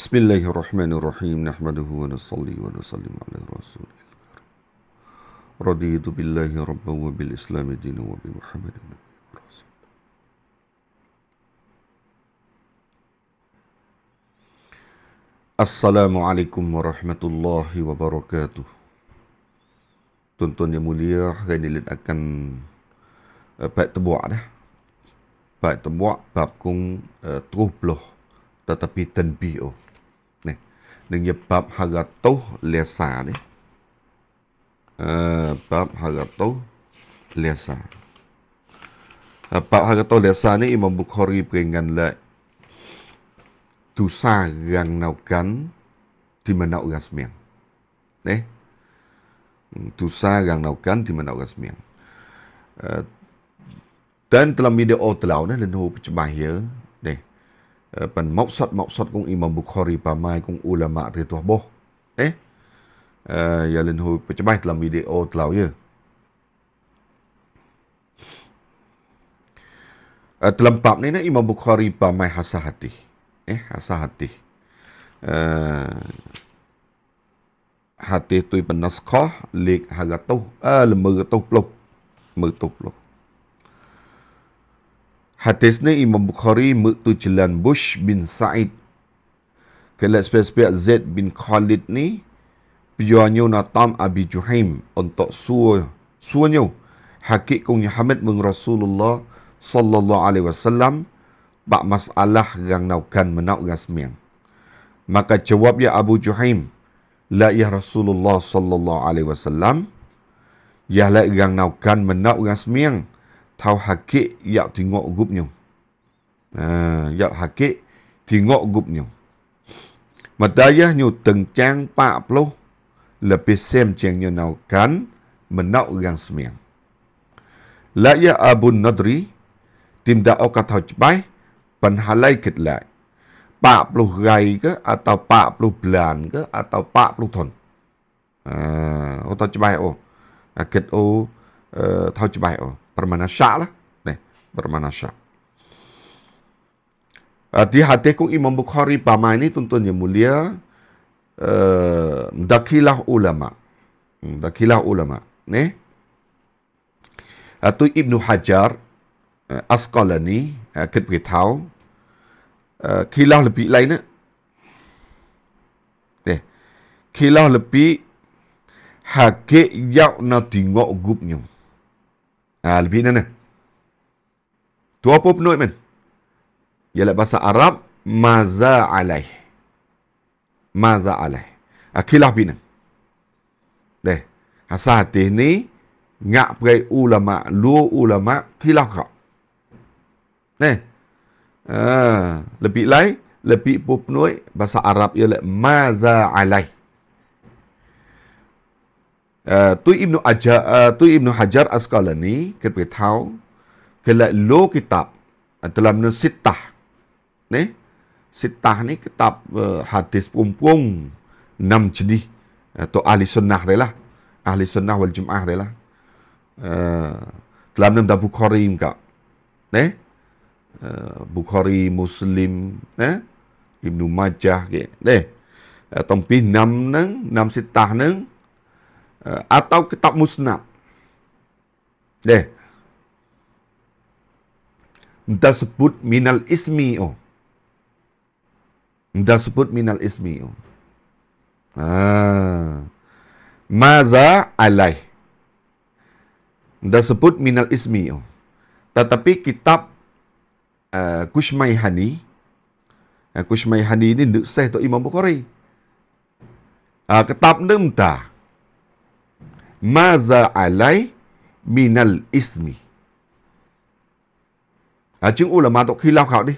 Bismillahirrahmanirrahim Nahmaduhu wa nasalli wa nasallim ala rasulil karim Raditu billahi rabba wa bil islami dinu wa bi muhammadin nabi rasul Assalamualaikum warahmatullahi wabarakatuh Tuan-tuan yang mulia, hari ini kita akan uh, eh, Baik terbuak dah Baik terbuak, bab kong uh, eh, Terubloh Tetapi tenbi'oh Ning bab haratu lesa ni. Eh bab haratu lesa. Eh, bab haratu lesa ni Imam Bukhari peringan le dosa yang naukan di mana orang semiang. Eh? Dosa yang naukan di mana orang semiang. Uh, dan dalam video telau ni, lenuh pecah bahaya, ปันมอกสัดมอกสัดกุงอิมามบุคฮอรีปามายกุงอุลามะเตตัวโบเอ๊ะอย่าลืมหูปัจจุบันทำวิดีโอเล่าเยอะตลำปับนี่นะอิมามบุคฮอรีปามายฮัสฮัติเอ๊ะฮัสฮัติฮัติตุยปันนัสคอเล็กฮะกะตุเอ่อลมือกะตุปลุกมือตุปลุก Hadis ni Imam Bukhari Mertu Jalan Bush bin Said Kelak sepiak-sepiak Zaid bin Khalid ni Pijuanyo Natam Abi Juhim Untuk suwa Suwanyo Hakik Kung Muhammad Meng Rasulullah Sallallahu Alaihi Wasallam Bak masalah Yang naukan menauk gasmiang Maka jawab ya Abu Juhaim La ya Rasulullah Sallallahu Alaihi Wasallam Ya lai yang naukan menauk gasmiang Maka thao hà kệ dạo thì ngọ gúp nhung à, dạo hà kệ thì ngọ gục nhung mà ta ya nhu từng trang pa plo là pe xem chàng nhu nào cán mà nạo gang smiang la ya tìm nadri tim da oka thao chbai pan halai kit lại pa plo gai ke atau pa plo blan ke atau pa plo thon à ô tao chbai ô à kit ô ờ, thao chbai ô bermanasyalah. Nih, bermanasyalah. Uh, di hadis kong Imam Bukhari Bama ini tuntun yang mulia uh, Dakilah ulama hmm, Dakilah ulama Ne Itu ah, uh, Ibnu Hajar uh, eh, Askolani uh, eh, Kita beritahu uh, Kilah lebih lain Ne Kilah lebih Hakik yakna nak tengok grupnya Ha, lebih nana. Tu apa penuh, man? Ialah bahasa Arab, maza alaih. Maza alaih. Akilah ah, bina. Deh. Asal ah, hati ni, ngak pergi ulama, lu ulama, kilah kau. Deh. Ha, lebih lain, lebih pun penuh, bahasa Arab ialah maza alaih. Uh, tu Ibnu Aja uh, tu Ibnu Hajar Asqalani ket tahu kala lo kitab uh, dalam no sitah ne sitah ni kitab uh, hadis pumpung enam jadi atau uh, ahli sunnah dia lah ahli sunnah wal jumaah dia lah uh, dalam nu Bukhari ka ne uh, Bukhari Muslim ne Ibnu Majah ke ne uh, tompi enam nang enam sitah nang Eh, atau kitab musnad. Deh. Minta sebut minal ismi oh. Minta sebut minal ismi oh. Ah. Maza alai. Minta sebut minal ismi oh. Tetapi kitab uh, Kushmaihani. Uh, Kushmaihani ini duk seh Imam Bukhari. Uh, kitab ni mentah. Maza alai minal ismi. À, ha, chữ ulama tôi khi lao khảo đi.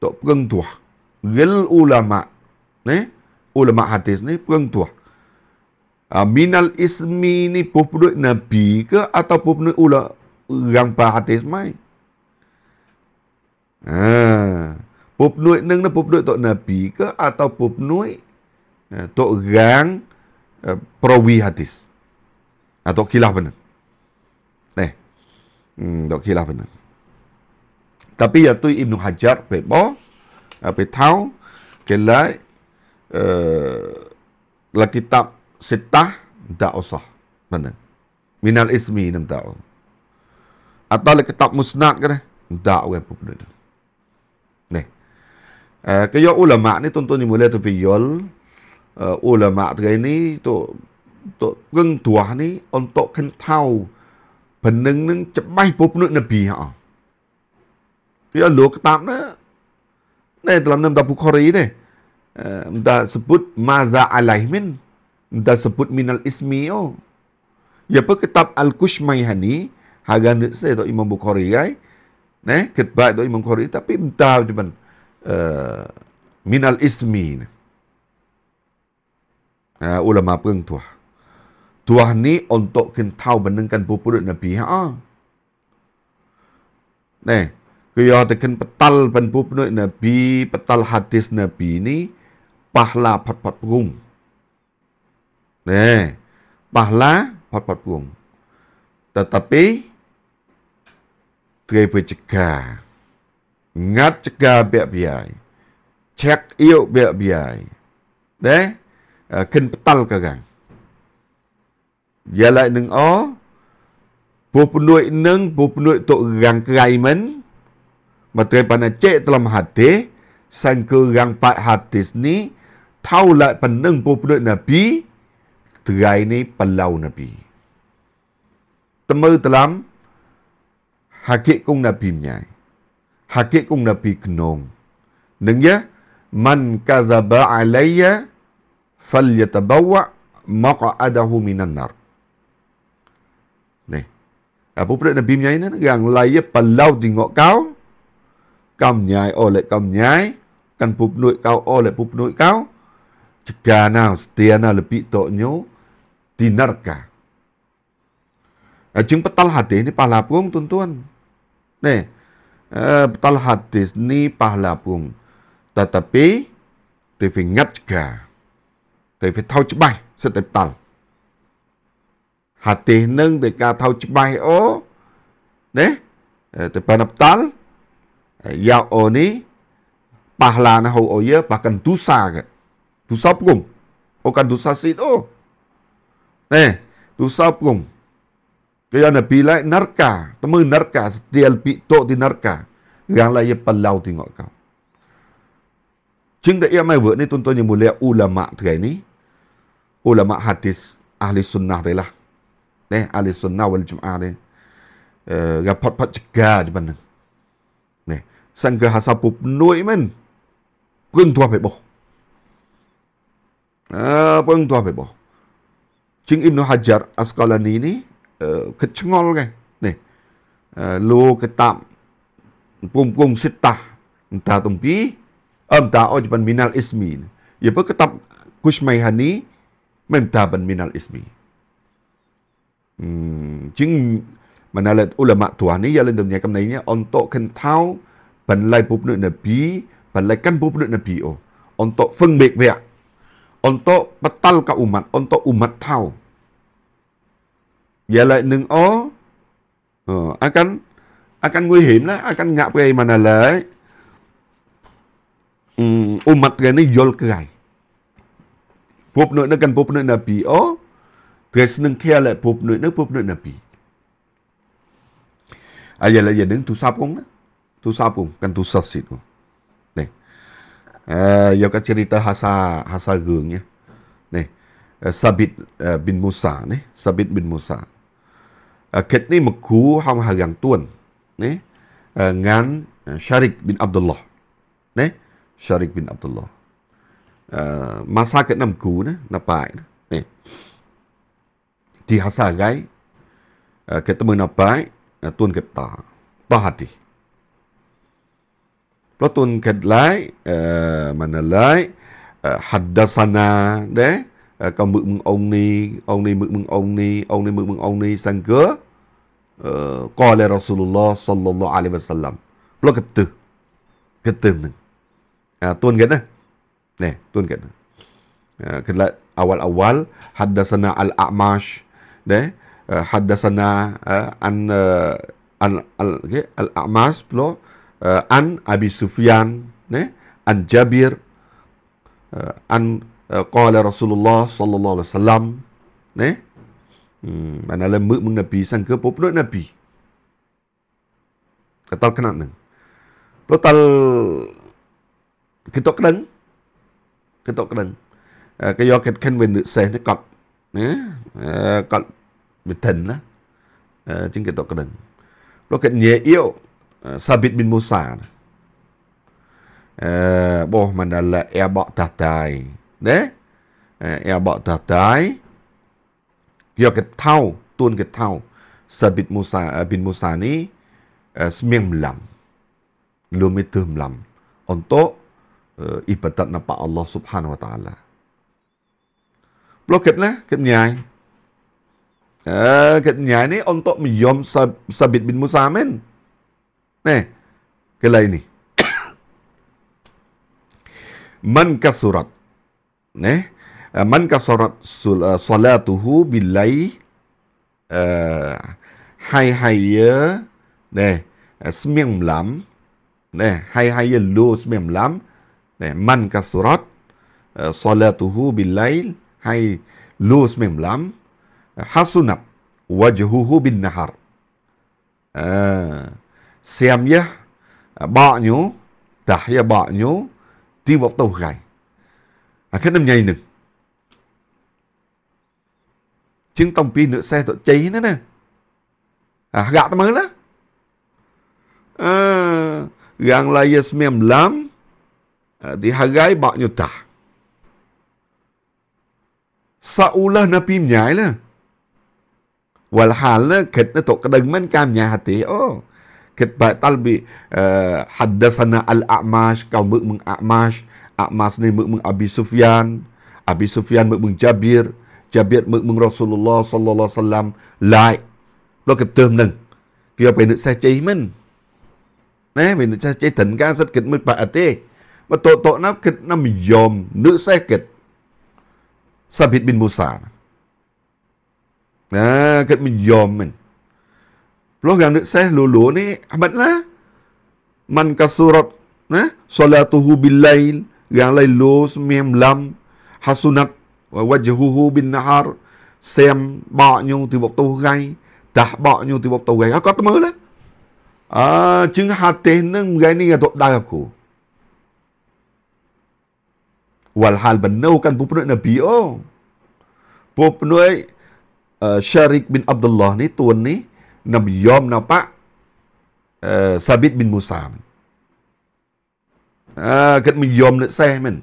Tôi cưng thuộc. Gil ulama. Né? Ulama hadis ni cưng thuộc. À, minal ismi ni pupuduk nabi ke atau pupuduk ula yang bahadis mai. Ah, ha, pupuduk neng na pupuduk tok nabi ke atau pupuduk ha, tok gang uh, prawi hadis ha, ah, Tok Khilaf benar. Eh. Hmm, Tok Khilaf benar. Tapi yang tu Ibnu Hajar, Pebo, ah, Petau, Kelai, uh, kitab Setah, tak usah. benar. Minal Ismi, nam tahu. Atau la kitab Musnad ke dah? Tak orang pun benda tu. Nih. Uh, ulama' ni tuan-tuan ni mulai tu fiyol. Uh, eh, ulama' tu ini tu untuk geng tua ni untuk kan tahu peneng neng cepai pun nabi ha. Ya lo ketam na, na dalam nama Abu Khari ni, dah sebut maza alaihmin, dah sebut minal ismiyo. Ya pe kitab al kushmayhani harga ni saya tu Imam Bukhari gay, ne kitab tu Imam Bukhari tapi dah cuman minal ismi. Uh, ulama pengtuah. Tuah ni untuk kentau benangkan pupurut nabi pihak. Ne, kaya dekan petal ben pupurut na petal hadis nabi pi ni, pahla pat-pat pung. Ne, pahla pat-pat pung. Tetapi, terima cegah. Ngat cegah biak-biak. Cek iuk biak-biak. Ne, eh, kentau petal kagang. Jalan neng o. Pupunduk neng, pupunduk tok gang keraiman. Matai panah cek dalam hati. Sangka gang pat hati ni. Tau lah peneng pupunduk nabi. Terai ni pelau nabi. Temer dalam. Hakik kong nabi menyai. Hakik kong nabi kenong. Neng ya. Man kazaba alaiya. Fal yatabawa maq'adahu minan nar. Apa pula Nabi menyai ni? Yang layak palau tengok kau, kau menyai oleh oh, kau menyai, kan pupnuit kau oleh oh, pupnuit kau, cegah nak setia nak lebih tak di neraka. Nah, eh, jeng petal hati ini pahala pung tuan-tuan. Nih, eh, petal hati ini pahala pung. Tetapi, TV ngat juga. TV tahu cepat, setiap petal. ហាទេនឹងទៅការថោច្បាស់អូណេះទៅប៉ុណ្ណបតលយ៉ាអូនីប៉ះឡានហៅអូយើប៉ះកន្ទុសាកទុសាប់គុំអូកន្ទុសាស៊ីអូណេះទុសាប់គុំគេយ៉ាងណេះពីឡៃណរកាតមឺណរកាស្ទៀលពីតូទីណរកាយ៉ាងឡៃយប៉ឡៅទីងអកោជិងតែអ៊ីម៉ៃវើនេះទុនតូនយមូលាអ៊ូឡាម៉ាថ្ងៃនេះអ៊ូឡាម៉ាហាទីសអាហ្លីស៊ុនណាហ៍ដែរឡាนี่อาลีสุนนะวันจุมอาเนี่ยเอ่อกับพอดพัดจักรจุบันนึงนี่สังเกตหาสับปุบนุ่ยมันเพิ่งตัวไปบ่เออเพิ่งตัวไปบ่จึงอินุฮัจร์อัสกอลานีนี่เอ่อคิดชงอลไงนี่เอ่อลูกกระตำปุ่มกุ้งสิตาตาตุ่มปีอัมตาอ้อจุบันมินัลอิสมีอย่าเพิ่งกระตำกุชไมฮานีไม่ตาบันมินัลอิสมี chính mà nói là u là mạng thua này giờ lên đồng nhà cầm này nhé on to cần thao phần lại bộ phận nợ phí phần lại căn bộ phận nợ phí ô on to phân biệt về on to bắt tal cả umat on to umat thao giờ lại nâng ó ờ akan akan nguy hiểm đó lah, akan ngạp cái mà nói là umat cái này yol cái phụ nữ nó cần phụ nữ nợ phí ô เพื่อสนึงเคลียร์และพบหน่วยนึกพบหน่วยนับปีอายะละอย่างหนึ่งทุสาบกงนะทุสาบกงกันทุสัตสิทธิ์กงเนี่ยเอ่อยกับชีวิตภาษาภาษาเกืองเนี่ยเนี่ยซาบิดบินมูซาเนี่ยซาบิดบินมูซาเขตนี้มักคูห้องหางต้วนเนี่ยงานชาริกบินอับดุลลอฮ์เนี่ยชาริกบินอับดุลลอฮ์มาซาเขตนำคูนะนับไปนะเนี่ย di hasarai eh, kata mana baik eh, tuan kata tak hati tuan kata lai eh, mana lai hadasana deh kau mực mừng ông ni ông ni mực mừng ông ni ông ni mực mừng ông ni sang ke qala rasulullah sallallahu alaihi wasallam lo kata kata nang tuan kata nih tuan kata kata awal-awal hadasana al-a'mash -awal, ne eh, hadasana eh, an eh, an al al amas plo an abi sufyan ne an jabir an qala rasulullah sallallahu alaihi wasallam ne hmm, mana le mu mung nabi sang ke popno nabi katal kena nang plo tal kita kena kita kena ke yo ket ken kan wen ne se ne kat ne ก็บิดถึงนะจึงเกิดตกกระดึงแล้วเกิดเนื้อเอี้ยวซาบิดบินมูซานะบอกมันนั่นแหละเอะบอกตัดใจเนี่ยแอะบอกตัดใจเกียวกับเท่าตูนเกับเท่าซาบิดมูซาบินมูซานี้เสียงลำลูมิตุมลำอันโตอิบปตัดนะบปะอัลลอฮ์ سبحانه และ تعالى ็อกเก็บนะเกตใหญ่ Ha, katanya ini untuk menyom Sabit bin Musa amin. Nih, kelah ini. Man kasurat. Nih, eh, man kasurat eh, salatuhu billahi eh, hai hai ya. Nih, semiang melam. Nih, hai hai ya lu semiang melam. Nih, man kasurat salatuhu billahi hai lu semiang melam. Nih, hasuna wajhuhu bin nahar ta baknyo tahya nhú ti waktu gai à, năm nyai nung chứng tông pi nữa xe tội cháy nữa nè à, gạ tao mới đó à, gang lai yes mềm lắm à, thì hà gái bọ nhu tả sao là na pim nhái nè والحال كتنا تقدم من كام نياتي أو كتبا طلبي أه حدثنا الأعماش كم مك من أعماش أعماش ني مك من أبي سفيان أبي سفيان مك من جابير جابير مك من رسول الله صلى الله عليه وسلم لاي لو كتب نن كيو بين سجي من ណាវាចេះចេះត្រឹមការសិតគិតមិនបាក់អត់ទេបើតតណាគិតណាមយមនឹកសេះគិតសាប៊ីតប៊ីនមូសាណាนะก็มันยอมมันพราะการเสหลูๆนี่อับดนะมันกระสุรตนะสลาตูฮูบิลไลลอย่างไรลูสเมียมลัมฮัสุนักว่าจะฮูฮูบินนาฮารเซมบอกอยู่ที่บอกตัวไงตาบอกอยู่ที่บอกตัวไงก็ต้องมือละอ่าจึงหาเตนึงไงนี่ก็ตกได้กูวัลฮาลบันเนอกันผู้พนุนบีโอผู้พนุย Syarik bin Abdullah នេះតួនេះនំយមណបៈសាប៊ីតប៊ីនមូសាអឺគាត់មិនយមនឹកសេះមែន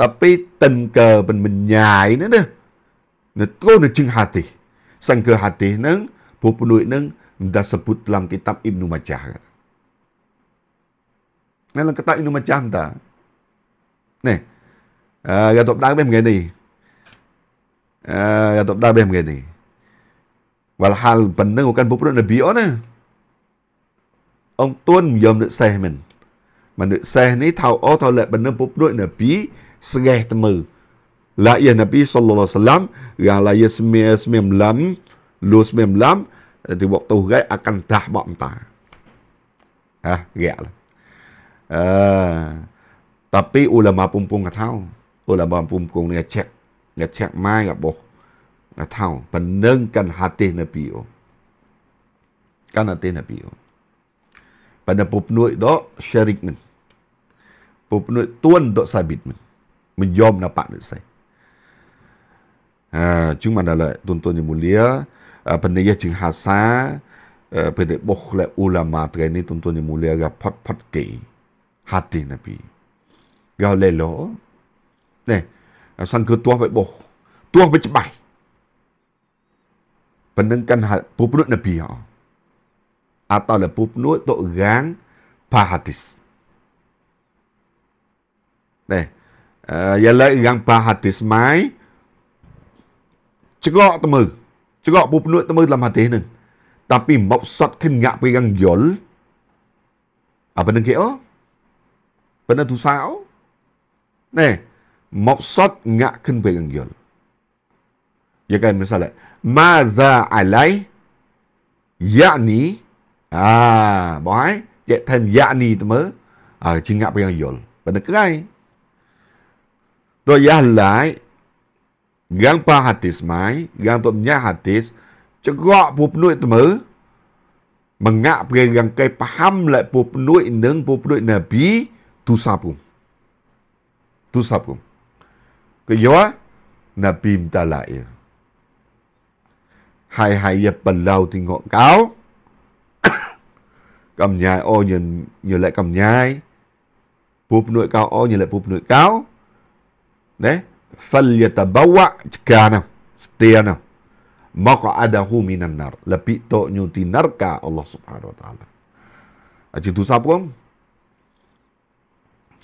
ដល់ពីតិនកើមិនមិនញ៉ាយណាណានៅគោនៅជឹងហាទីសង្កើហាទីនឹងព្រោះពនួយនឹងដែលសពុតឡាំគីតាប់អ៊ីបនុម៉ាចាហ្នឹងកតាអ៊ីបនុម៉ាចាមតានេះអឺយកទៅដើមបែបថ្ងៃនេះ uh, yang tak pernah habis macam ni. Walhal benda bukan berpunuh Nabi on ni. Eh. Ong tuan yom duk seh men. Man duk seh ni tau o tau lep benda berpunuh Nabi sereh temu. Lahir ya Nabi sallallahu alaihi wasallam yang lahir semia ya semia melam lu semia melam di waktu gai akan dah bak minta. Ha, gak lah. Uh, tapi ulama pun pun tahu. Ulama pun pun dia cek ngà chạm mai ngà bộ ngà thao và nâng cần hạ tế nà bì ô cần hạ tế nà bì ô và nà bộp nội đó xe rịch mình bộp nội tuôn đó xa bịt mình mình dòm nà bạc nữa xây à, chúng mà nà lợi tuôn tuôn như mù lìa à, bần nà yếch chừng hạ xa bần nà bộ lạ u lạ mà tuôn tuôn như mù lìa gà phát phát kỳ hạ ha tế nà bì gà lê lỗ Nè, អាសិនគឺទាស់វាបោះទាស់វាច្បាស់ប៉ណ្ណឹងកាន់ហៅពុព្រុណពីអតលពុព្រុតុកាងផាហតិសណែយ៉ាលើយ៉ាងផាហតិសម៉ៃច្រកតមើច្រកពុព្រុតមើលមហតិសនឹងតាពីមកសតខិនងាក់ពីយ៉ាងយល់អាប៉ណ្ណឹងគេអូប៉ណ្ណឹងទូសាអូណែ maksud ngak ken bengang yol. Ya kan misalnya, Mada alai, yani, ah, bahay, jek tem yani tema, ah, cik ngak bengang yol. Benda kerai. Tu yah lai, gang pa hatis mai, gang tu punya hatis, cekak pupnuk tema, mengak pengang kai paham lai pupnuk neng, pupnuk nabi, tu sapung. Tu sapung. 个药啊，那病得来呀。还还一本老听我搞，咁样哦，人又来咁样，不不内搞哦，又来不不内搞，呢，分也得把握，干呢，对呢。maka ada hu minan nar lebih to nyuti narka Allah subhanahu wa taala aja tu sapa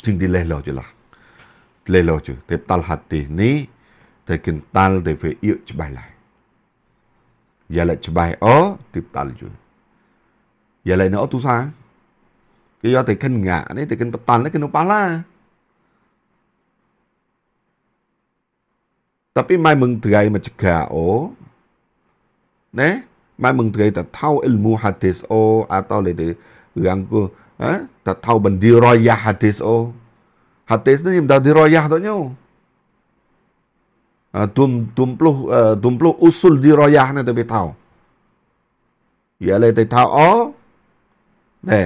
cing dileh lo jelah lah. Leloju teptal hati ni terkental deve iuk cebai lai. Yalai cebai o teptal ju. Yalai no tu sa. Ke yo teken ngak ni teken petal ni kena pala. Tapi mai mengterai mencegah o. Ne? Mai mengterai tak tahu ilmu hadis o atau le de rangku ha? tak tahu bendira ya hadis o. hadis ni dah dirayah taknya. Uh, tum tumpluh uh, tumpluh usul dirayah ni tapi tahu. Ya le tai tahu o. Nè.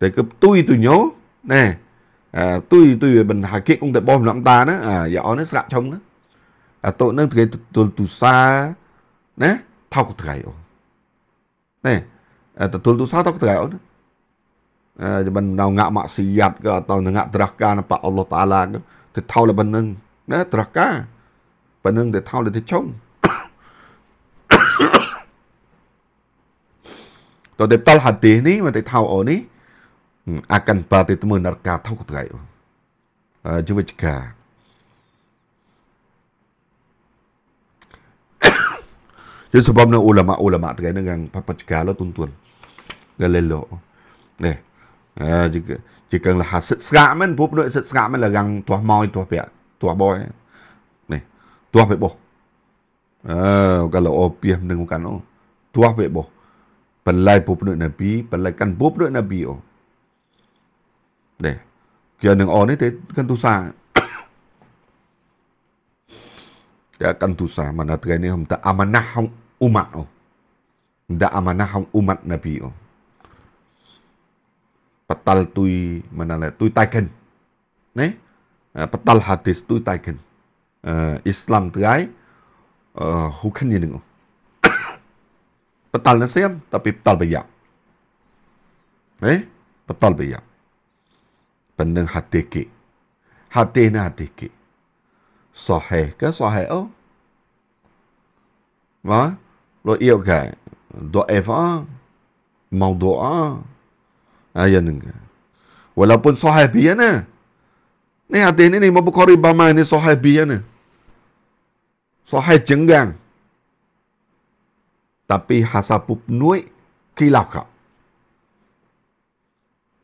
Tai ke tui tu nyo. Nè. À, tui tui về mình hạ kiệt cũng tại bom lắm ta đó à dạ nó sạ chồng đó à tội nó cái tôi tu sa nè thao cái thầy ô nè à tôi tu sa thao cái thầy ô đó មិននៅងាក់ម៉ាក់ស៊ីយ៉ាត់ក៏អត់ទៅងាក់ត្រះការនៅប៉អល់ឡោះតាឡាទៅថោលប៉ុណ្្នឹងណាត្រះការប៉ុណ្្នឹងទៅថោលទៅចុងតើទៅតល់ហាទីនេះមកទៅថោអូនេះអាកាន់ប៉ាទៅមើលនរកាថោកត្រៃជីវិតកាយើងសម្បំនៅអ៊ូឡាម៉ាអ៊ូឡាម៉ាត្រៃនឹងផបច្ចកាលទុនទុនកលេលោនេះ jika jika lah hasil serak men pun pun hasil serak men lagang tuah mau tuah pia tuah boy ni tuah pia boh kalau opia mendengarkan oh tuah pia boh pelai pun pun nabi pelai kan pun pun nabi oh deh kian yang oh ni teh kan tu sah dia akan tu sah mana tren ni hamta amanah umat oh Da amanah umat nabi oh petal tui mana le tui taken ne uh, petal hadis tui taken uh, eh, Islam tuai uh, eh, hukan ni dengu petal nasiam tapi petal bayak ne petal bayak pendeng hati ke hati na hati ke sahih ke sahih oh ma lo iok ga doa ah. eva mau doa ah ayah nengga. Walaupun sahih biyana. Ni hati ini ni, mampu kori bama ini sahih biyana. Sahih jenggang. Tapi hasapu penuhi, kilau kau.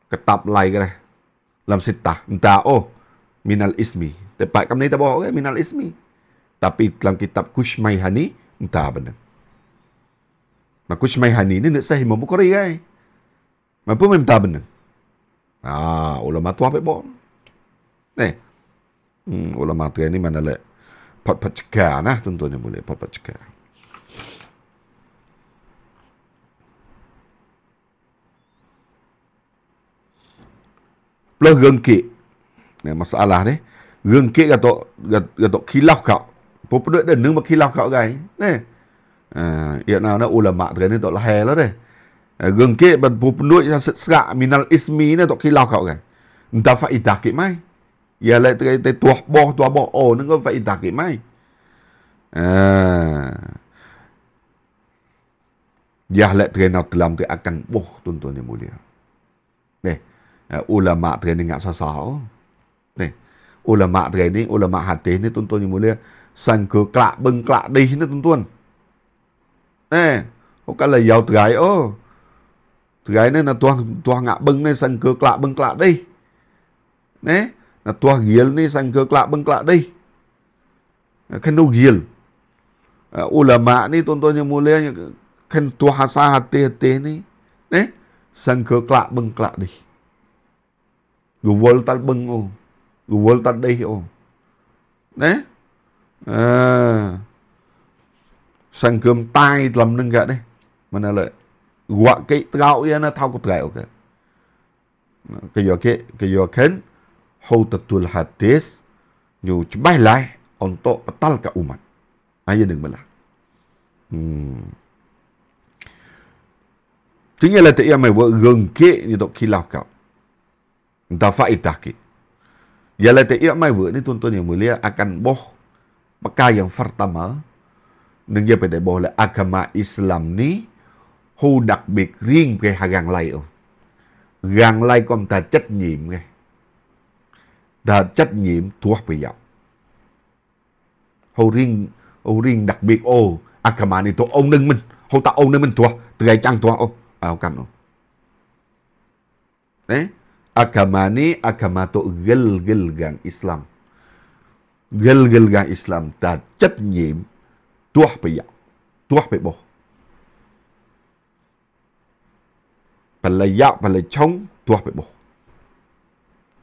Ketap lai kereh. Lam sitah. Entah oh, minal ismi. Tepat kami ni tak bawa, okay, minal ismi. Tapi dalam kitab Kushmaihani, entah benar. Nah, Kushmaihani ni nak sahih mampu kori kan? Eh? Ma pun main minta benda. Haa, ulama tu apa pun. Eh. Hmm, ulama tu yang ni mana le? Pat-pat cekar nah, tentunya boleh. Pat-pat cekar. Plus gengkik. Ni masalah ni. Gengki katok, katok kilaf kau. Pupuduk dan nung berkilaf kau gay. Ha, ni. Ha, ya nak ulama tu kan ni tak lahir lah deh. Eh, gengkit berpupunut yang serak minal ismi ni tak kilau kau kan. Minta faedah kek mai. Ya lai terkait te tuah boh tuah boh oh ni kau faedah kek mai. Eh. Ya lai terkait nak telam te akan boh tuan-tuan ni mulia. Nih. Eh, ulama terkait ni ngak sasah oh. Nih. Ulama terkait ni, ulama hadis ni tuan-tuan ni mulia. Sangka kelak beng kelak dih ni tuan-tuan. Nih. Kau oh, kalah yau terkait oh. thứ gái này là tuang tuang ngạ bưng này sang cược lạ bưng lạ đi, nè là tuang ghiền này sang cược lạ bưng lạ đây khen đâu giel ulama ni tontonnya mulia khen tuahasa hati hati ni nè sang cược lạ bưng lạ đi Google tắt bưng ô Google tắt đây ô đấy à, sang cơm tai làm nâng gạ đấy mà nó lại 我给导演呢，他个不来个，个要给个要看，好的多哈的，有几百来，安多不到个五万，那也能不啦？嗯，今年来的也没我人给，你都去老搞，打发一打给，也来的也没我，你多多年没了，阿甘波，不加样发达嘛，能也不得波了，阿甘嘛伊斯兰尼。Islam ni, Hu đặc biệt riêng về hà gàng lay ông. Gàng lây con ta trách nhiệm nghe. Ta trách nhiệm thuộc về dọc. Hu riêng, Hu riêng đặc biệt ô. À cả mà này ông nâng mình. Hu ta ông nâng mình thuộc. Từ ngày chăng thuộc ông. À ông canh ông. Đấy. Akamani akamato gel gel gang Islam. Gel gel gang Islam ta trách nhiệm tuah bây giờ. Tuah bây bố. phải là dạo phải là chống tua phải bộ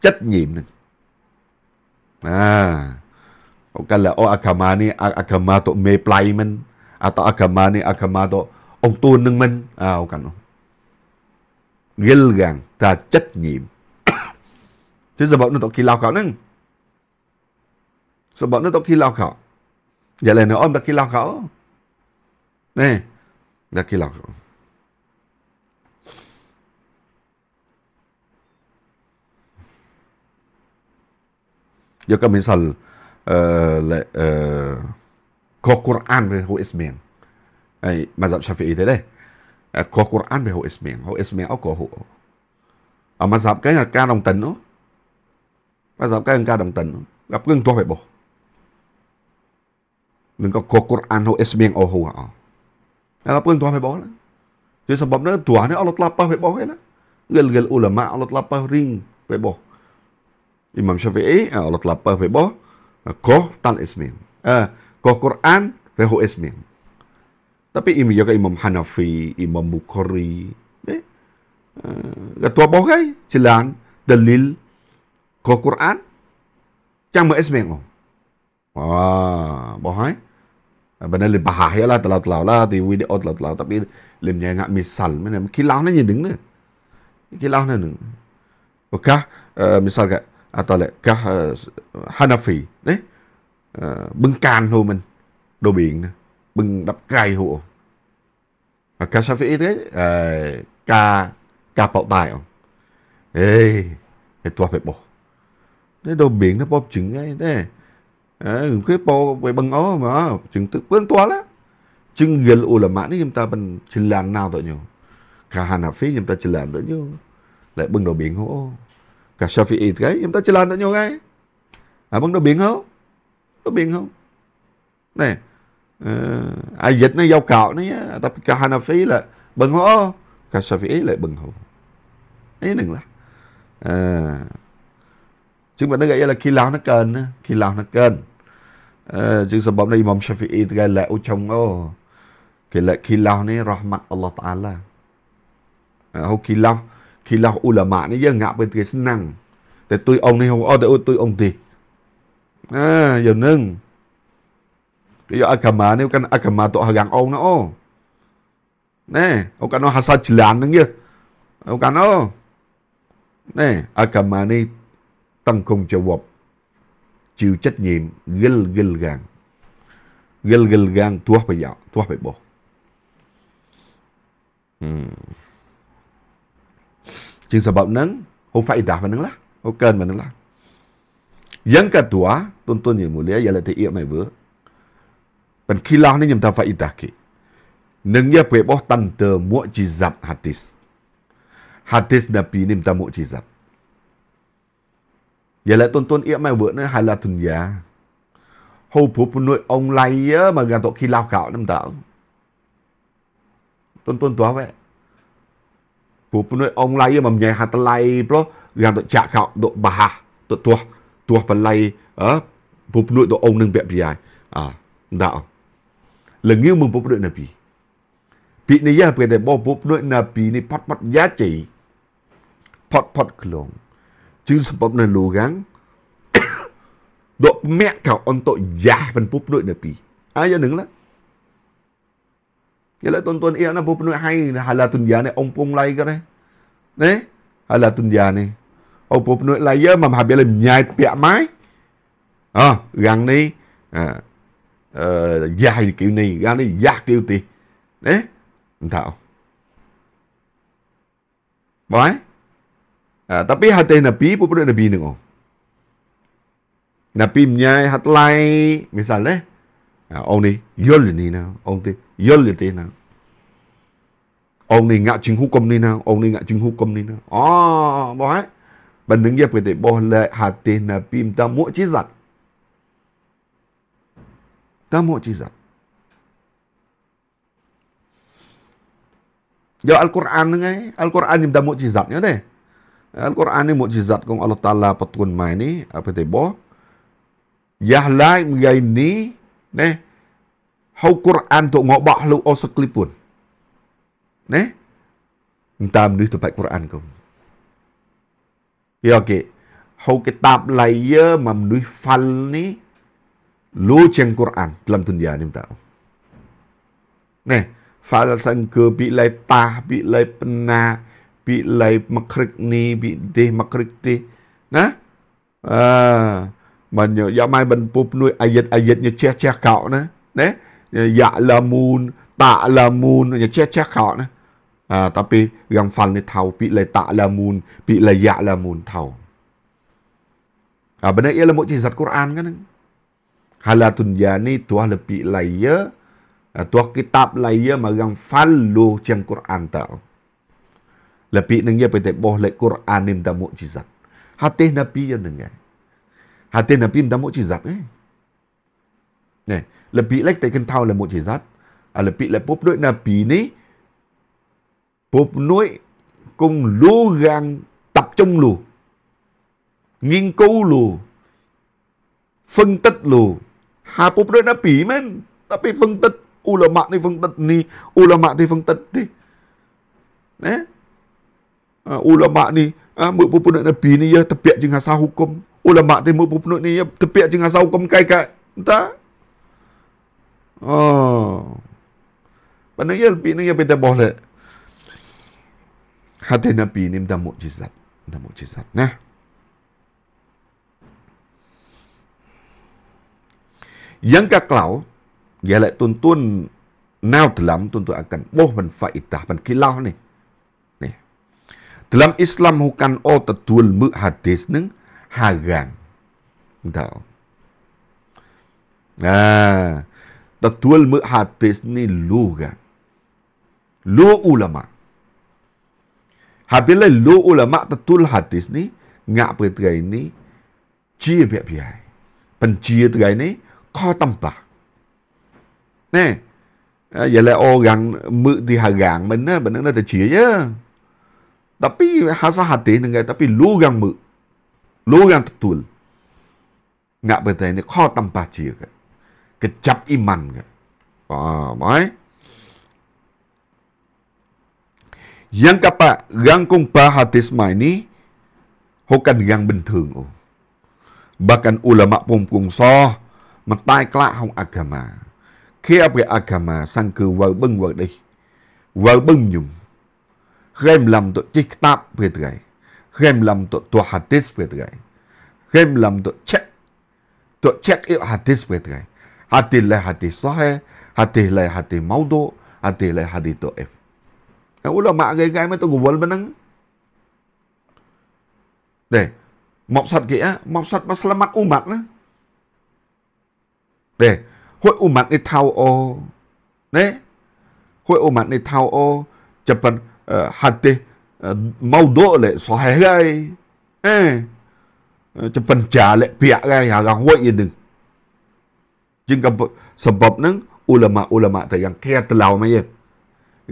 trách nhiệm này à ông cái là ô akama to may play man atau akama ni akama to ông tuôn nâng mình à ông cảnh gil gàng ta trách nhiệm thế giờ bọn nó tao kỳ lao khảo nâng giờ bọn nó tao kỳ lao khảo giờ là nó ôm tao kỳ lao khảo nè đã kỳ lao khảo ยกมิสัลเอ่อเอ่อขอกุรอานเป็นฮุอสเมียงไอ้มาจับชาฟีได้เลยขอกุรอานเป็นฮุอสเมียงฮุอสเมียงเอาก็ฮุเอามาจับกันการดองตันเนาะมาจับกันการดองตันกับเพื่อนตัวไปบ่นึ่งก็ขอกุรอานฮุอสเมียงโอฮุอ่ะแล้วกัเพื่อนตัวไปบอกนะจะสมบัตินั้นตัวเนี่ยเอาลดลับไปบอกให้นะเงื่อนเงื่อนอุลามะเอาลดลับไปริงไปบอก Imam Syafi'i ayat 8 fe boh koh tan ismin. Eh koh Quran fe hu ismin. Tapi imi juga Imam Hanafi, Imam Bukhari, eh, eh ketua boh kai jelang dalil koh Quran cang mo ismin oh. Ah, Wah, boh hai. Eh, benda lebih bahaya lah, telau-telau lah, di video oh, telau-telau. Tapi lebih banyak ngak misal. Kilau ni nyedeng ni. Kilau ni nyedeng. Bukah, eh, misalnya. à atau là cái ờ, Hanafi đấy ờ, bưng can hồ mình đồ biển bưng đập cay hồ à cái sao phải đấy ờ, ca ca bảo tài không ê thì tôi phải bỏ đấy đồ biển nó bóp trứng ngay đấy Ờ, cái bộ về bằng ó mà chứng tự vương to lắm, chứng gần u là mã chúng ta bằng chỉ làm nào tội nhiều cả Hà hàn phí chúng ta chỉ làm nữa nhiều lại bưng đồ biển hô ka Syafi'id kay yung ta chỉ làm được à nyo nó abang không, nó no không, này uh, ai dịch nó giao cạo nó nhá tapi ka Hanafi là bần hộ ka Syafi'i lại bần hộ ấy đừng là à, ờ, chứng mình nó gọi là khi lao nó cần khi lao nó cần à, ờ, chứ sebab nó Imam Syafi'i gọi là ô chồng ô kể là khi lao này rahmat Allah Ta'ala à, hô khi lao khi là u là mạ ni giờ ngạ bên kia sinh năng để tôi ông này không ở để tôi ông thì à giờ nâng cái giờ agama ni bukan agama tu hagang ông nó ô nè ông kan hasa jelan nâng kia ông kan ô nè agama này tăng không cho vọt, chịu trách nhiệm gil gil gang gil gil gang tuah bây giờ tuah bây bố ừ. Hmm. Jadi sebab neng, hong oh, faedah meneng lah. Hong oh, ken meneng lah. Yang kedua, tuan-tuan yang mulia, ialah tiap yang mewa. Penkilah ni yang tak faedah ke. Neng ya puyepoh tanda mu'jizat hadis. Hadis Nabi ni minta mu'jizat. Ialah tuan-tuan ia mai work ni halah dunia. Ya. Hau pun penuh orang lain ya, maka tak kilau kau ni minta. Tuan-tuan tu awak. Pupunu online mempunyai hati lai pula yang dok cak kau dok bahah dok tuah tuah pelai eh pupunu dok ong neng biak biai. Ah, dak. Lengiu mempupunu nabi. Pi ni ya pakai bo pupunu nabi ni pot pot yaci. Pot pot kelong. Chứ sebab na lugang dok mek kau untuk yah pen pupunu nabi. Ayah neng lah. Nghĩa là tuần tuần tuan-tuan ia nak pun hai hala tunja ni ompong lai ke ni. Ni hala tunja ni. này ông lai ya mam habi mà nyai piak mai. Ha ờ, gang ni à, ờ, ờ, dài kiểu này gang ni giá kiểu tiền. Ni entah. vậy À, tapi hati Nabi pun pun Nabi ni. Nabi menyai hatlai misalnya. À, ông đi yol ni nào ông đi yol li nào ông đi ngạ chính hukum đi nào ông đi ngạ chính hukum đi nào à bỏ ấy bạn đứng dẹp cái để bỏ lệ hạt tiền là pin ta mỗi chỉ giặt ta mỗi chỉ giặt giờ Al-Quran ngay Al-Quran chúng ta mỗi chỉ giặt nhớ đây Al-Quran ni mukjizat cùng Allah Ta'ala patun mai ni apa tebo Yahlai mengai ni ne hau Quran tu ngobak lu o sekalipun ne ntam tu pak Quran kau. ya ke hau kitab laya mamnui fal ni lu ceng Quran dalam dunia ni mta ne fal sang ke bi lai pah bi lai pena bi lai makrik ni bi deh makrik ti nah ah Mà giờ mai mình bụp nuôi ai dịch ai dịch như che che khảo nữa, đấy, Dạ là muôn, tạ là muôn như che che khảo nữa. À, bị yang fan này thau pi lại tạ là muôn, pi lại dạ là muôn thau. À, benda ia là một chỉ giật Quran kan. Halatun jani tuah lebih laya à, tuah kitab laya magang falu yang Quran tau. Lebih nengya petek bỏ le Quran ni minta mukjizat. Hatih Nabi yang nengya hà là pin đó mỗi chỉ ấy 하때는 là bị 잡. 네. cân thao à, là mỗi chỉ mukjizat. À, bị lại pop doi là pi ni pop noi cùng lô gang tập trung lù. Nghiên cứu lù. Phân tích lù. Hà pop doi là pi men. ta Tapi phân tích ulama thì phân tích ni, ulama thì phân tích đi. Nè. Uh, ulama ni à muk à, pop doi na pi ni ya tepiak jeung hasa hukum. ulama timur pupunut ni ya, tepiak jengah sahur kau mengkai kat entah oh pandang ya lebih ni ya beda boleh hati nabi ni minta mukjizat minta mukjizat nah yang kaklau ialah tuntun nau dalam tuntun akan boh manfaatah manfaatah ni dalam Islam hukan oh tetul mu hadis neng hagan. Tahu. Nah, ah, tuan mu hadis ni lu kan. Lu ulama. Habislah lu ulama tetul hadis ni ngak petra ini cie biak biak. Pencie tera ni kau tempah. Nee, ya ah, le orang mu dihagang mana mana nak cie ya. Tapi hasa hati nengai kan, tapi lu gang mu lu yang betul. Nggak betul ini kau tempat cik. Kecap iman. Faham, eh? Yang kapa yang kumpa hadis ma ini hukan yang bentung. Oh. Bahkan ulama pun pun soh matai kelak hong agama. Ke apa agama sangka wal beng wal deh. Wal beng nyum. Rem lam tu cik tap berterai hem lam to to hadis pet gai hem lam to check to check it eh, hadis pet gai hati le hati sahe hati le hati maudo hati le hati to f ya ulo mak gai gai mai to gol benang de maksud ke ya eh, maksud maslamat umat lah de hoi umat ni tau o ne hoi umat ni tau o jepan eh, hati uh, Ờ, gai, موضوع لي صحيح غاي ايه cepen jalek pihak kan harang wai ye deng. Jingka sebab nang ulama-ulama ta yang kaya telau maya.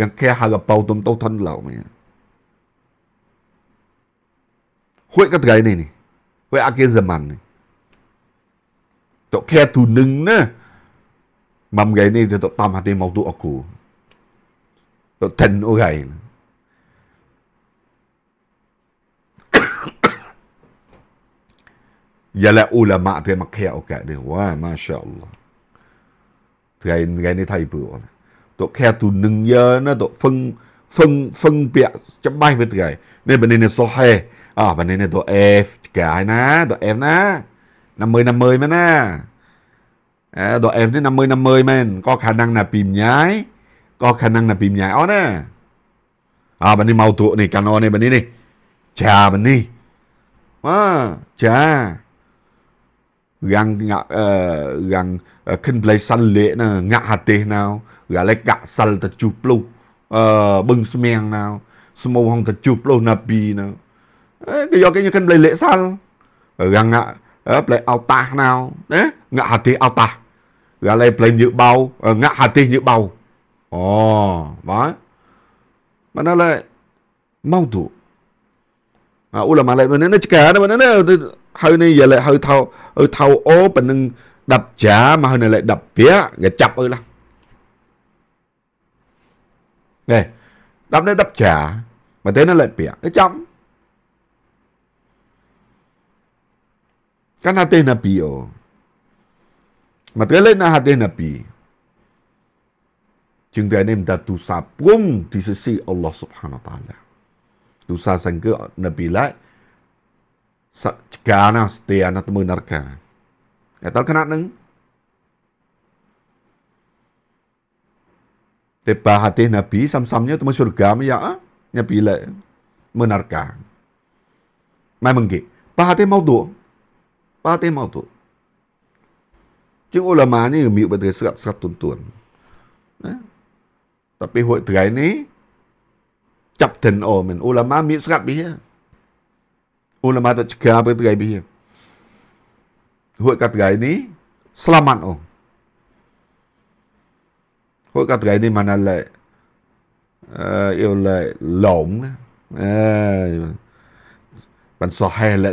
Yang kaya harap pau tum tau tan lau maya. Hui kat gai ni ni. Hui akhir zaman ni. Tok kaya tu neng na. Mam gai ni dia tok tam hati mau tu aku. Tok ten urai ni. Giờ ulama thì mặc khéo cả đi. Wow, Masya Allah. Thì cái, cái này thay bữa. Tổ khéo tù nâng nhớ nó tổ phân phân phân bịa chấm bay với cái. Nên bên này so hè. À, bên này tổ F cái ná, tổ F ná. năm mươi mà ná. À, tổ F này 50-50 men. Có khả năng là pìm nhái. Có khả năng là pìm nhái. Ó nè. À, bên này mau tụ này, cano này, bên này này. Chà bên này. À, chà. yang ngak uh, yang uh, khin play san le na ngak hateh nao gà lê cạ sal ta chu plu ờ bưng smiang nào smo hong ta chu plu na pi nào cái do cái như khin play lệ sal gà ngạ play ao ta nào đấy ngạ hateh ao ta gà lê play như bao ngạ hateh như bao ồ đó mà nó lại mau tụ à ulama lại nó cả nó nó hơi này giờ lại hơi thâu hơi thâu ố, bình nâng đập chả mà hơi này lại đập phía cái chập ơi là, nè đập nó đập chả mà thế nó lại phía cái chấm cái nào tên là biểu mà thế lên là hạt tên là biểu chúng ta nên ta tu sa bung thì sẽ Allah subhanahu wa ta'ala tu sa sangka nabi lai cekar na setia na temu neraka kata kena neng Tiba hati nabi sam-samnya temu surga ya ah, nabi lai menarka mai mengge pa hati mau tu pa hati mau tu Cik ulama ni mi betul sekat sekat tuan. Eh? Tapi hoi terai ni captain o men ulama mi serap bi ulama tak cegah apa terai bi hok kat terai ni selamat o oh. hok kat terai ni mana le eh yo le long eh pan sahih le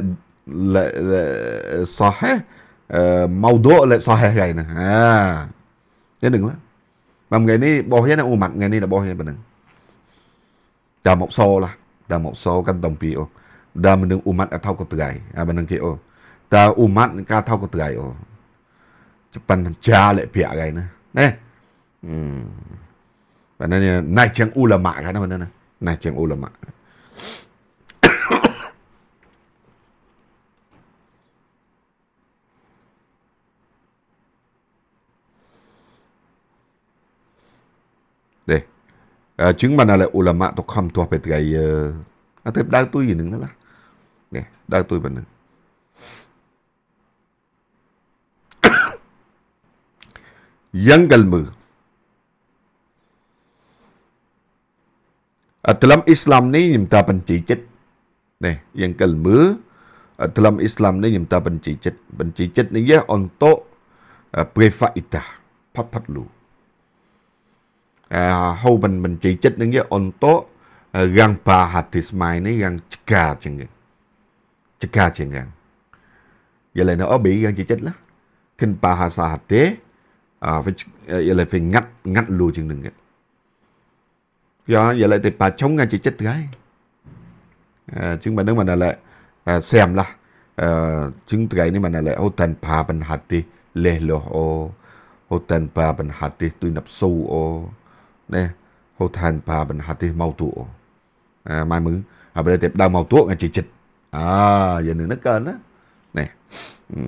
le sahih eh, maudhu le sahih gai na ha ya dengar Bang lah. gai ni bohnya nak umat gai ni dah bohnya benar dah mok so lah dah mok so kan tong pi oh dah menung umat atau ko terai ah menung ke oh dah umat ka tau ko terai oh cepan ja le pi agai nah neh hmm padanya naik ulama kan mana nah naik ulama chứng ban là ulama to khom to pe tgai a te dau tu yin na la ne dau tu ban yang gal mu ở trong Islam này chúng ta bình chỉ chết này yang gal mu ở trong Islam này chúng ta bình chỉ chết bình chỉ chết này ya untuk privat ita papat lu Ờ, hau mình ban cei chat nang ye on to gang pa hatis mai ni gang chka gần chka cheng gang ye le nó bị gần cei chat la kin ba ha sa hatte à ờ, phải ờ, ye le phải ngắt ngắt luôn chừng đừng cái do vậy lại thì bà chống ngay chị chết cái à, chứng mình nếu mà là xem là à, chứng gái nếu mà là lại ô tàn bà bình hạt đi lê lô ô ô tàn ba bên hạt đi tôi nập sâu ô nè hô than pa bên hạt tê mau tụ à, mai mứ à bên tệp đau mau tụ ngay chỉ chích, à giờ nữa nó cơn á nè ừ.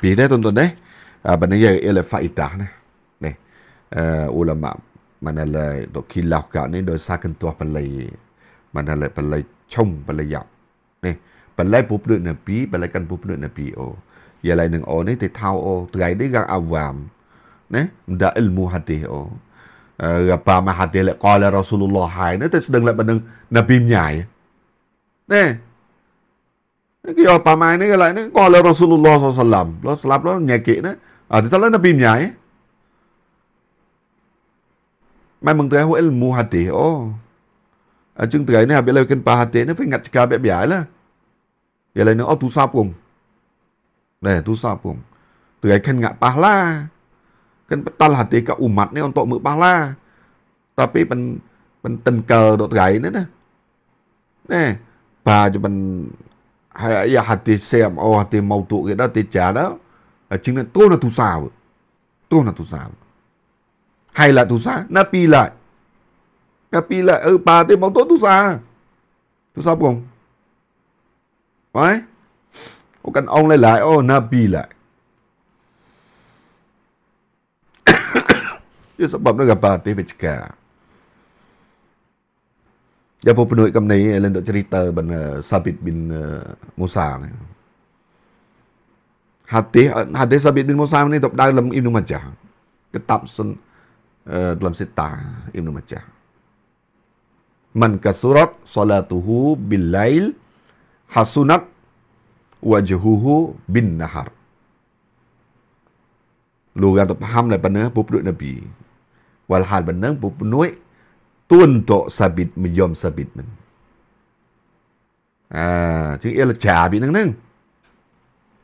Vì thế tuần tuần đấy à, giờ yêu là phải tả này Này Ulama Mà này là Đôi khi lọc cả nên đôi xa kinh tuộc Bạn lấy manale palai chong palai yap នេះបន្លែពុបដូចនៅពីបន្លែកាន់ពុបដូចនៅពីអូយាឡៃនឹងអូនេះទៅថៅអូថ្ងៃនេះកាអាវ៉ាមណាមិនដាអ៊ីលមូហាទេអូរ៉ាប៉ាមហាទេលកលរ៉ាស៊ូលឡោះហើយនៅទៅស្ដឹងលបនឹងនៅពីញ៉ៃណែគេអប៉ាម៉ៃនេះកន្លែងនេះកលរ៉ាស៊ូលឡោះសឡាំឡោះស្លាប់ឡោះញ៉ាគេណាអត់ទៅឡនៅពីញ៉ៃម៉ែមិនទៅហៅអ៊ីលមូហាទេអូ À, chương trình này biết lời kinh bà hạt tế nó phải ngặt chạy bẹp bẻ là. Vậy là nó ở tù xa bụng. Đây tù xa bụng. Từ cái kinh ngặt bà la. Kinh bắt tàl hạt tế cả ủng mặt này ông tội mượn bà la. Ta bị bằng bằng tình cờ đồ gái nữa nè. Nè. Bà cho bằng hay là hạt tế xem ô hạt tế màu tụ cái đó tế trả đó. À, chính là tôi là tù xa bụng. Tôi là tù xa bụng. Hay là tù xa. Nó bị lại. Tapi lah, er, partai motor tu sah. Tu sah pun. Baik? Kau kan orang lelai, oh Nabi lah. Dia sebab dengan parti Fijika. Dia pun penuh ikam ni, dia nak cerita benda Sabit bin uh, Musa ni. Hati, hati Sabit bin Musa ni, dalam Ibn Majah. Ketap sun, uh, dalam sitar Ibn Majah. Man kasurat salatuhu bil lail hasunat wajhuhu bin nahar. Lugan tu faham lah benda pupuk Nabi. Walhal benda pupuk nuik tuntut sabit menjom sabit men. À, chứ là trà bị nâng nâng.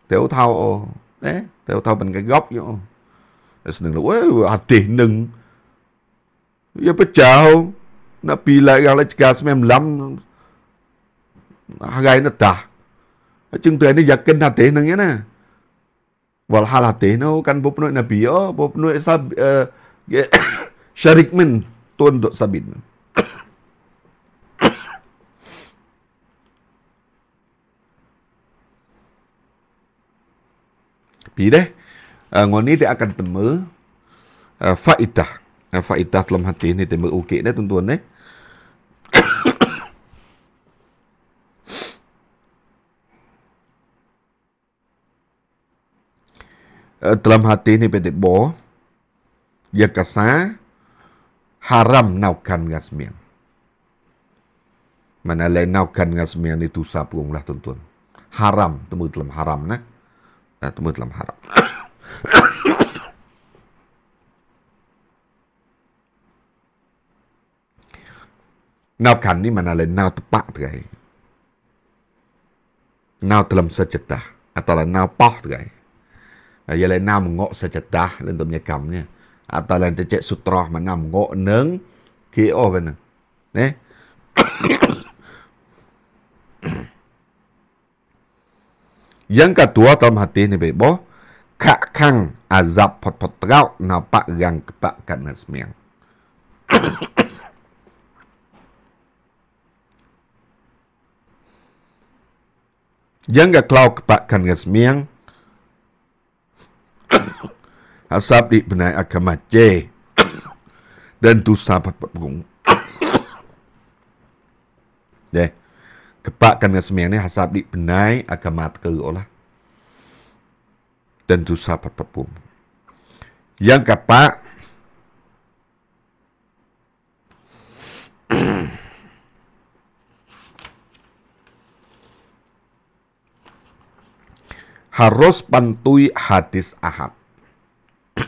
Tiểu thao, đấy, tiểu thao bằng cái góc nhá. Nâng là, ôi, hạt tỷ nâng. Ia bất chào. 那比来讲嘞，加什么冷，还该那打，军队那也跟他对能样呢？wal halate no kan bo penuh nabi yo oh, bo penuh sab eh, syarik men tuan dok sabin pi deh ngoni dia akan temu eh, faidah faedah dalam hati ini tembak ukit ni tuan-tuan ni. Eh? Eh, dalam hati ini petik bo ya kasa haram naukan ngasmian mana lain naukan ngasmian itu sapu lah tuan-tuan haram temu dalam haram nak, nah temu dalam haram Nào khẳng đi mà nào lên nào tụ bạc thử gái. Nào tụ lâm sơ chật ta. À ta là nào bọc thử gái. À giờ lại nào mà ngộ sơ chật ta. Lên tụm nhạc cầm nha. À ta là tụ chạy sụt trò mà nào mà ngộ nướng. Khi ô bên nè. Nế. Yang kat tua tom hati ni bebo. Kak kang azab pot-pot tegau. Nào pak gang kepak kat nasmiang. Ahem. Yang ke klau kepak kan ke semiang. Asap di benai akan maje. Dan tu sahabat berpukung. Deh. Kepak kan ke semiang ni asap di benai akan matke olah. Dan tu sahabat berpukung. Yang kepak. harus pantui hadis ahad.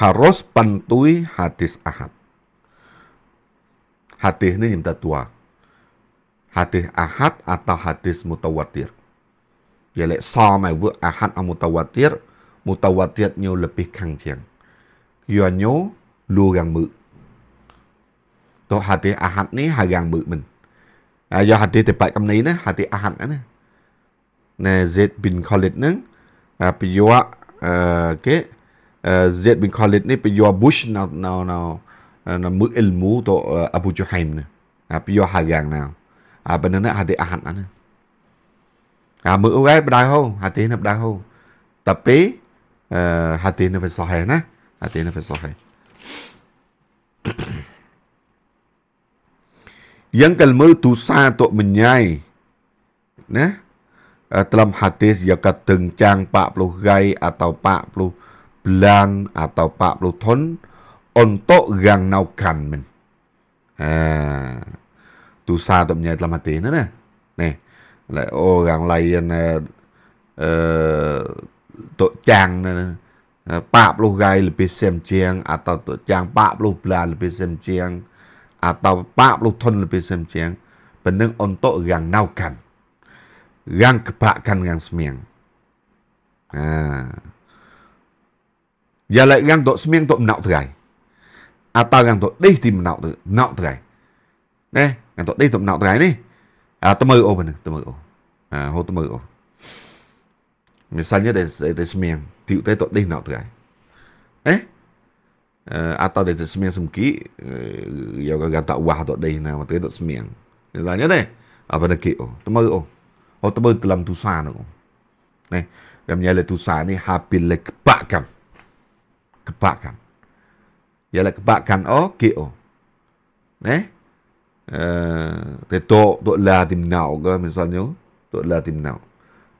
harus pantui hadis ahad. Hadis ini minta tua. Hadis ahad atau hadis mutawatir. Ya, lek sama ibu ahad atau mutawatir, mutawatir nyu lebih kangjang. Yo nyu lugang bu. Tuh hadis ahad ni hagang bu men. À, ah, do ya, hadis tepat kemana? ní hadis ahad nè. ណែ Z bin Khalid ហ្នឹងពយៈអឺគេ Z bin Khalid នេះពយៈ Bush ណៅណៅណៅណាមឺអ៊ីលមូតអប៊ូជូហៃមណាអាពយៈហៅយ៉ាងណៅអាបណ្ណណាហាទីអាហាត់អាណាអាមើអ៊ូឯបដៅហូហាទីណាបដៅហូតាពេអឺហាទីណាវិសហេណាហាទីណាវិសហេ Yang kalmer tu sa tok menyai. Nah, dalam hadis ya kadengcang 40 gai atau 40 bulan atau 40 tahun untuk yang naukan men. Ah. Tu satunya dalam hadis nah. Nih. orang lain eh tok cang40 gai lebih sem jang atau tok cang 40 bulan lebih sem jang atau 40 tahun lebih sem jang benar untuk yang naukan. Rang kepakkan rang semiang. Ha. Ya lai rang tok semiang tok menak terai. Apa rang tok deh di menak tu, menak terai. Eh, rang tok deh tok menak terai ni. Ah uh, temu o bena, temu o. Ha, ho temu o. Misalnya dari dari de semiang, tiu teh tok deh menak terai. Ha, eh? Uh, atau dari de semiang semki, uh, ya gak tak wah tok deh na, tapi tok semiang. Misalnya deh, apa nak kio, oh, temu o. Temeru ataupun dalam dosa tu. Oh, oh. Eh, dalam nyala dosa ni habil le kebakan. Kebakan. Ialah kebakan o ke o. Eh? Eh, uh, tok la timnau ke misalnya, tok la timnau.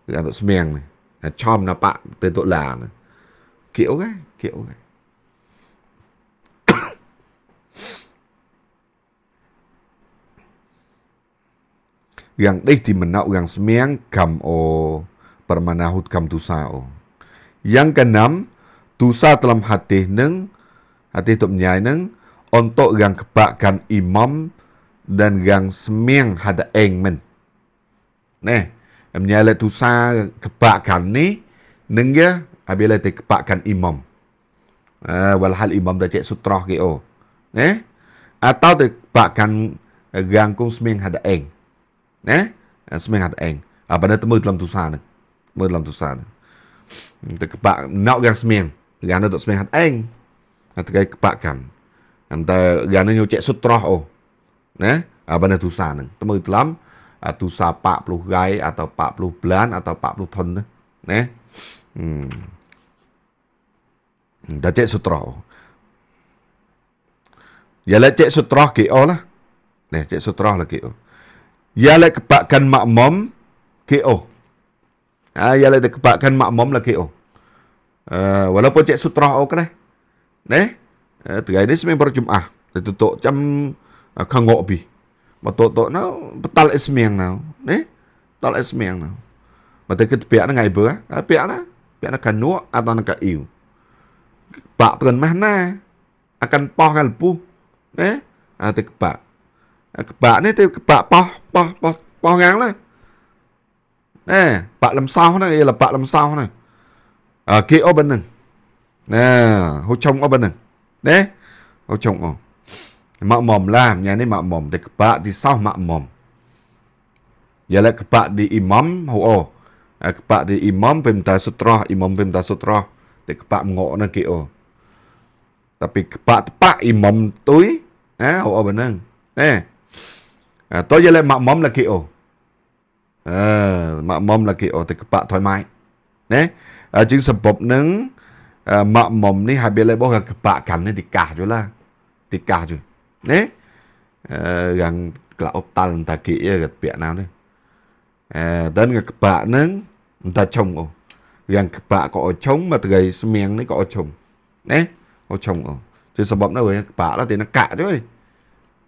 Ke anak semeng ni. Ha cham napa tok la ni. Oh, ke o ke? Ke o ke? Yang đây eh, thì mình nói rằng miếng cầm ô permana hút tu sa ô yang keenam enam tu sa dalam hati neng hati tu menyai neng untuk yang kebakan imam dan yang semiang ada engmen. neh menyai le tu sa kebakan ni neng ya abi le kebakan imam uh, walhal imam dah cek sutrah ke o neh atau te kebakan yang eh, kung semiang eng ណាស្មេងហាត់អេងអាប៉ណ្ណិតមើលក្រុមទូសាហ្នឹងមើលក្រុមទូសាហ្នឹងតែកបណៅយ៉ាងស្មេងយ៉ាងនៅទៅស្មេងហាត់អេងអាតកែកបកាន់អន្តើយ៉ាងនឹងយកចែកសុតត្រោះអូណាអាប៉ណ្ណិតទូសាហ្នឹងទៅមើលក្រុមអាទូសាប៉ប្លុះកាយអាតប៉ប្លុះប្លានអាតប៉ប្លុះធុនណាណាដតែសុតត្រោះយ៉ាលែកចែកសុតត្រោះគេអូណាណាចែកសុតត្រោះលគេអូ Ya ialah kepakkan makmum KO. Ha, ialah kepakkan makmum lah KO. Uh, ha, walaupun cek sutra o kena. Ne? Uh, ha, Terakhir ni semain perjumah. Dia tutup macam uh, ha, kangok bi. Matuk tok nau petal esmi yang nau. Ne? Petal esmi yang nau. Mata kita pihak dengan ibu lah. Ha? Pihak lah. Pihak nak kanuak atau nak iu. Pak tuan mana? Akan pahal kan puh. Ne? Ha, tak kepak. ក្បាក់នេះទៅ ក្បាក់ប៉ោះប៉ោះប៉ោះប៉ោះងាំងណាណែបាក់លំសោហ្នឹងឯលបាក់លំសោហ្នឹងអើគេអបហ្នឹងណែហូចុងអបហ្នឹងណែហូចុងអម៉ាក់មុំឡាញ៉ានេះម៉ាក់មុំតែក្បាក់ទីសោម៉ាក់មុំយ៉ាលក្បាក់ទីអ៊ីម៉ាំហូអូក្បាក់ទីអ៊ីម៉ាំវិញតាសុត្រោះអ៊ីម៉ាំវិញតាសុត្រោះតែក្បាក់ងក់ហ្នឹងគេអូតែពីក្បាក់តបាក់អ៊ីម៉ាំទុយណាហូអូបហ្នឹងណែ Tôi với lại mom là kiểu. Ờ, mom là kiểu thì các bạn thoải mái. Nè. À, chính sập bộp nứng à, mom ni hai bên lại bố các bạn cắn thì cả chứ là. Thì cả chứ. Nè. Ờ, gần là ốp tan ta kia gặp bẹ nào đấy. À, đến các bạn nứng ta trông ồ. Gần các bạn có trông mà gầy miệng nó có trông. Nè. Có trông ồ. Chứ sập bộp nó với các bạn là thì nó cả chứ.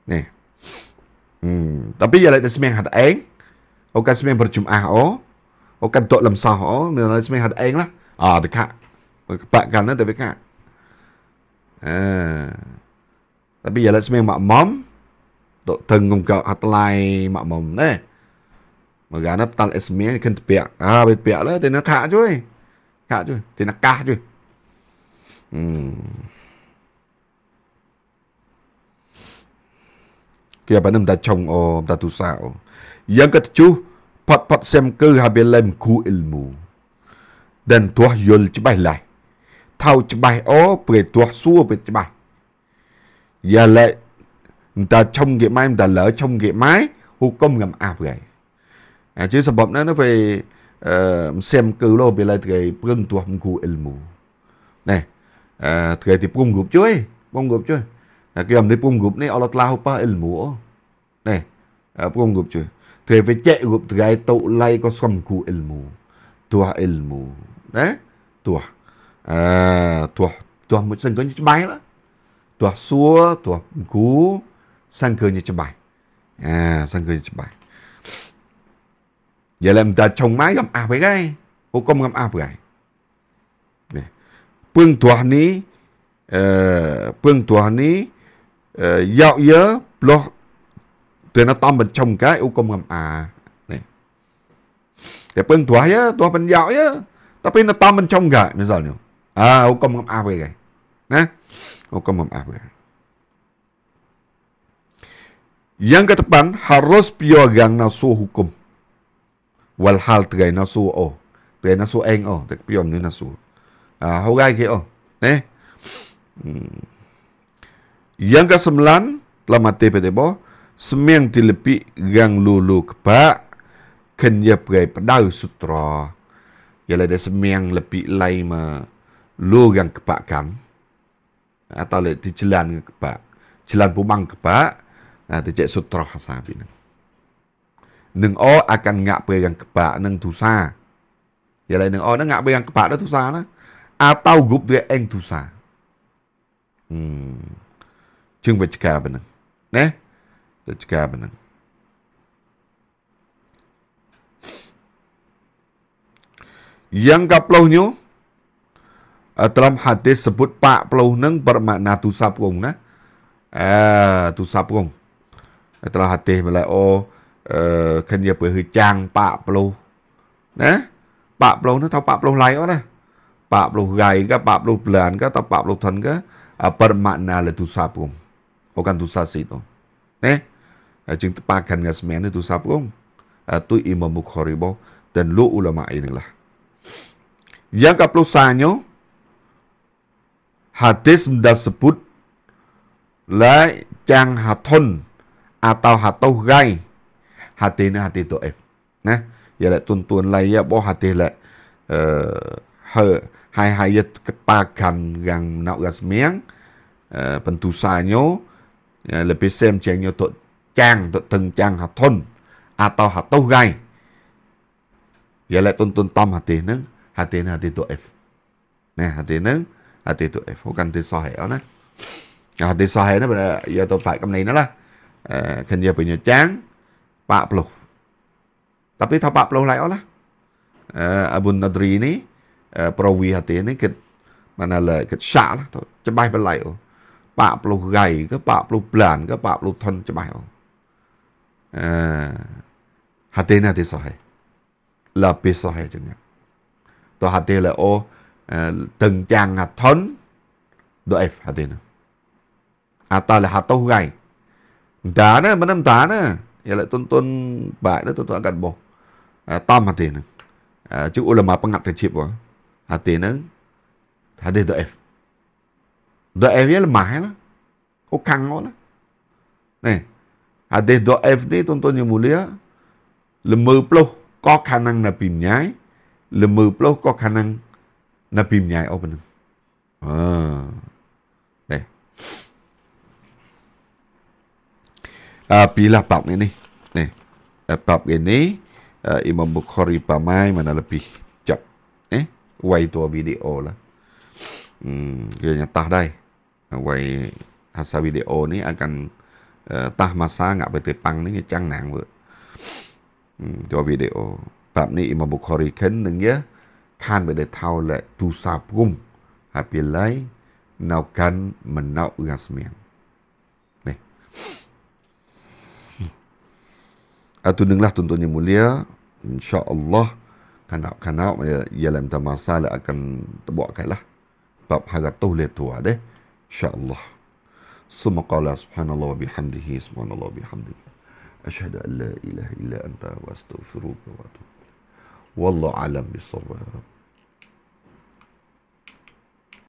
Nè. ដល់ពីឥឡូវតែស្មៀងហាត់អេងអូកាត់ស្មៀងប្រជុំអះអូអូកាត់តក់លំសោះអូមានស្មៀងហាត់អេងឡាអត់កាក់បាក់កាន់ទៅវាកាក់អឺដល់ពីឥឡូវស្មៀងមកម៉មតក់ថឹងកុំកោអត់ឡាយមកម៉មណែមកកាន់តាល់អេស្មៀងគិនពាក់អាវាពាក់លើតែនៅខាក់ជួយ ខាក់ជួយតែណកាស់ជួយអឺ kia bà nâm ta chồng ô ta tu sao yang kat chu pat pat sem ke habilem ku ilmu dan tuah yul chbai lai thau chbai ô pre tuah su pre chbai ya lại ta chồng cái mai ta lỡ chồng cái mai hu công ngầm áp gầy à, chứ sebab nó nó về uh, xem cứ lo bị lại cái prung tuah ku ilmu này à, thì prung gup chui prung gup chui À, này kiếm kiamde punggrup ni Allah telah upah ilmu. Ni. Punggrup à, cuy. Thuê phải chạy gục gai tụ lại có xâm cụ ilmu. Tua ilmu. Đấy. Tua. À, tua. Tua một sân cơ như bài đó. Tua xua, tua cú. Sang cơ như bài. À, sang cơ như bài. giờ làm ta chồng máy gầm ạp với gai. Ô công gầm ạp này Phương tua ni. Ờ, phương tua ni uh, giao nhớ blog từ nó tâm bên trong cái u công ngầm à này để bên tuổi á tuổi bên giao ta tapi nó tâm bên trong cả bây giờ nữa à u công ngầm à về cái nè u công ngầm à về Yang kedepan harus pegang nasu hukum. wal Walhal tegai nasu o. Tegai nasu eng o. Tegai pion ni nasu. Ah, hogai ke o. Eh. Hmm. Yang ke sembilan Telah mati pada bawah Semang dilepi Gang lulu kebak Kenya pergi pedau sutra Ialah dia semang lepi lain ma Lu gang kebak kan Atau le, di jalan kebak Jalan pumang kebak Nah, dia cek sutra khasah bina Neng o akan ngak pegang kebak neng dosa. Ya lain neng o neng ngak pegang kebak neng dosa lah. Atau gup dia eng dosa. Hmm. ជាងវិជ្ជការប៉ុណ្ណឹងណាវិជ្ជការប៉ុណ្ណឹងយ៉ាងកាផ្លោះញូអត្រមហាទេសពុទ្ធបាក់ផ្លោះនឹងបរមណាទុសាប់គងណាអើទុសាប់គងអត្រមហាទេសម្លៃអូអឺខញ្ញាពើហឺចាំងបាក់ផ្លោះណាបាក់ផ្លោះនោះថាបាក់ផ្លោះឡៃអូណាបាក់ផ្លោះហ្គៃក៏បាក់ផ្លោះប្លានក៏តបាក់ផ្លោះថនក៏បរមណាលទុសាប់គង bukan dosa itu, Ne? Eh? Eh, jeng pakan ngas men itu sabung. Eh, tu imam Bukhari bo dan lu ulama ini lah. Yang kaplu sanyo hadis muda sebut la jang haton atau hatau gay hati ini hati itu f. Nah, ya lek tuntun lah ya bo hati lek uh, he hai hai ya kepakan yang nak ngas men. Uh, Ờ, là lebih xem cheng nyo to chàng to từng chàng hạt thôn à tao hạt tao gai giờ lại tôn tôn tâm hạt tiền nâng hạt tiền hạt tiền tụi f nè hạt tiền nâng hạt tiền tụi f không cần tiền so hẻo nè hạt tiền so hẻo nó bây giờ tôi phải cầm này ờ, ờ, nó là khen giờ bây giờ chán bạ plục tapi thao bạ plục lại ó là abun Adri ni provi hạt tiền ni kịch mà là kịch xạ đó cho bay bên lại rồi Pablo gầy, cái Pablo plan, cái Pablo thân cho bài ông. À, hạt tên là thế sao hay? Là bê sao hay chẳng nhạc. là ô, à, từng chàng hạt thân, đồ F hạt tên. À ta là hạt tâu gầy. Tá nè, mà nằm tá nè. Giờ lại tuân tuân bại đó tuân tuân gần bộ. À, tam hạt tên. À, chứ ô là mà băng ngặt thì chịp quá. Hạt tên đồ F. Daerhjelmajerna o kangorna. Nej. Hadis do'if ni tuan-tuan yang mulia, lemah peluh có khả năng Nabi Mnyai, lemah peluh có khả năng Nabi Mnyai apa ni? Ah. Đây. À, pilah bab ni ni. Ni. Uh, bab ini uh, Imam Bukhari pamai mana lebih cep. Eh, wai tua video lah. Hmm, dia nyatah dah. វ័យថាសាវីដេអូនេះអាចកាន់តាស់មកសាងាក់ទៅប៉ាំងនេះចាំងណាងវើយកវីដេអូបាប់នេះអ៊ីម៉ាប៊ូខូរីខិននឹងយះខានបដិថោលទូសាភុំហើយពេលឡៃណៅកាន់មណៅអ៊ីស្មៀងនេះអត់ទុននឹងឡះទុនទុនយមូលីអ៊ីនសាអល់ឡោះកណៅកណៅយាឡាំតាម៉ាសាលអាកាន់តបក់កៃឡាបបហាកតូលេទួអ៎ទេ insyaallah summa qala subhanallah wa bihamdihi subhanallah wa bihamdihi ashhadu an la ilaha illa anta wa astaghfiruka wa atubu wallahu alam bisawab